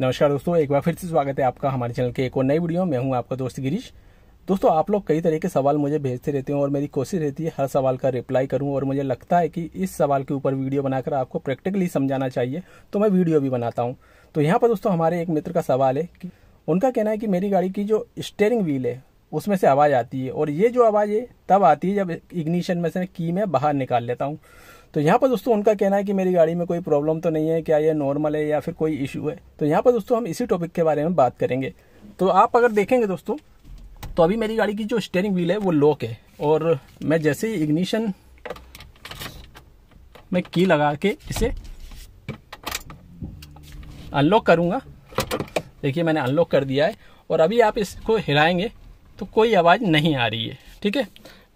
नमस्कार दोस्तों एक बार फिर से स्वागत है आपका हमारे चैनल के एक और नई वीडियो में हूँ आपका दोस्त गिरीश दोस्तों आप लोग कई तरह के सवाल मुझे भेजते रहते हैं और मेरी कोशिश रहती है हर सवाल का रिप्लाई करूं और मुझे लगता है कि इस सवाल के ऊपर वीडियो बनाकर आपको प्रैक्टिकली समझाना चाहिए तो मैं वीडियो भी बनाता हूँ तो यहाँ पर दोस्तों हमारे एक मित्र का सवाल है कि उनका कहना है कि मेरी गाड़ी की जो स्टेयरिंग व्हील है उसमें से आवाज़ आती है और ये जो आवाज़ है तब आती है जब इग्निशन में से की मैं बाहर निकाल लेता हूँ तो यहाँ पर दोस्तों उनका कहना है कि मेरी गाड़ी में कोई प्रॉब्लम तो नहीं है क्या ये नॉर्मल है या फिर कोई इशू है तो यहाँ पर दोस्तों हम इसी टॉपिक के बारे में बात करेंगे तो आप अगर देखेंगे दोस्तों तो अभी मेरी गाड़ी की जो स्टेयरिंग व्हील है वो लॉक है और मैं जैसे ही इग्निशन में की लगा के इसे अनलॉक करूँगा देखिए मैंने अनलॉक कर दिया है और अभी आप इसको हिलाएंगे तो कोई आवाज़ नहीं आ रही है ठीक है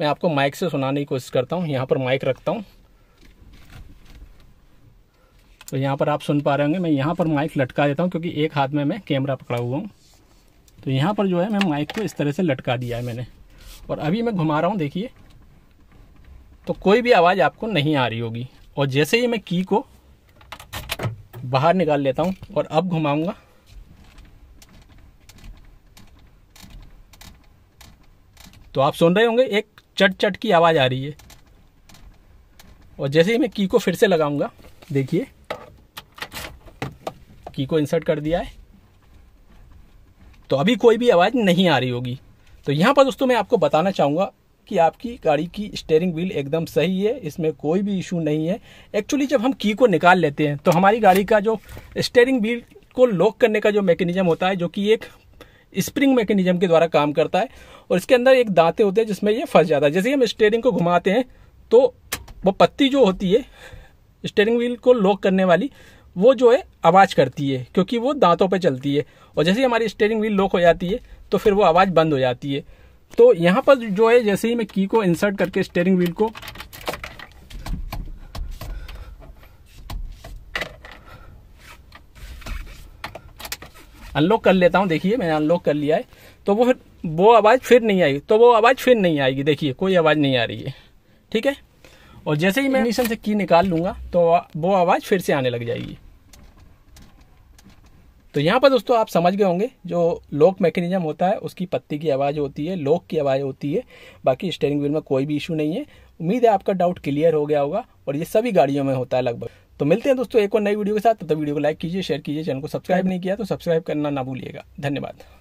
मैं आपको माइक से सुनाने की कोशिश करता हूँ यहाँ पर माइक रखता हूँ तो यहाँ पर आप सुन पा रहे होंगे मैं यहाँ पर माइक लटका देता हूँ क्योंकि एक हाथ में मैं कैमरा पकड़ा हुआ हूँ तो यहाँ पर जो है मैं माइक को इस तरह से लटका दिया है मैंने और अभी मैं घुमा रहा हूँ देखिए तो कोई भी आवाज़ आपको नहीं आ रही होगी और जैसे ही मैं की को बाहर निकाल लेता हूँ और अब घुमाऊँगा तो आप सुन रहे होंगे एक चट चट की आवाज़ आ रही है और जैसे ही मैं की को फिर से लगाऊंगा देखिए की को इंसर्ट कर दिया है तो अभी कोई भी आवाज़ नहीं आ रही होगी तो यहाँ पर दोस्तों मैं आपको बताना चाहूँगा कि आपकी गाड़ी की स्टेयरिंग व्हील एकदम सही है इसमें कोई भी इशू नहीं है एक्चुअली जब हम की को निकाल लेते हैं तो हमारी गाड़ी का जो स्टेयरिंग व्हील को लॉक करने का जो मैकेनिज्म होता है जो कि एक स्प्रिंग मैकेनिज्म के द्वारा काम करता है और इसके अंदर एक दांते होते हैं जिसमें यह फंस जाता है जैसे हम स्टेयरिंग को घुमाते हैं तो वो पत्ती जो होती है स्टेयरिंग व्हील को लॉक करने वाली वो जो है आवाज़ करती है क्योंकि वो दांतों पे चलती है और जैसे ही हमारी स्टेयरिंग व्हील लॉक हो जाती है तो फिर वो आवाज़ बंद हो जाती है तो यहाँ पर जो है जैसे ही मैं की को इंसर्ट करके स्टेयरिंग व्हील को अनलॉक कर लेता हूँ देखिए मैंने अनलॉक कर लिया है तो वो वो आवाज़ फिर नहीं आई तो वो आवाज़ फिर नहीं आएगी देखिए कोई आवाज़ नहीं आ रही है ठीक है और जैसे ही मैं इग्निशन से की निकाल लूँगा तो वो आवाज़ फिर से आने लग जाएगी तो यहाँ पर दोस्तों आप समझ गए होंगे जो लॉक मैकेनिज्म होता है उसकी पत्ती की आवाज़ होती है लॉक की आवाज़ होती है बाकी स्टेयरिंग व्हील में कोई भी इशू नहीं है उम्मीद है आपका डाउट क्लियर हो गया होगा और ये सभी गाड़ियों में होता है लगभग तो मिलते हैं दोस्तों एक और नई वीडियो के साथ तो वीडियो को लाइक कीजिए शेयर कीजिए चैनल को सब्सक्राइब नहीं किया तो सब्सक्राइब करना ना भूलिएगा धन्यवाद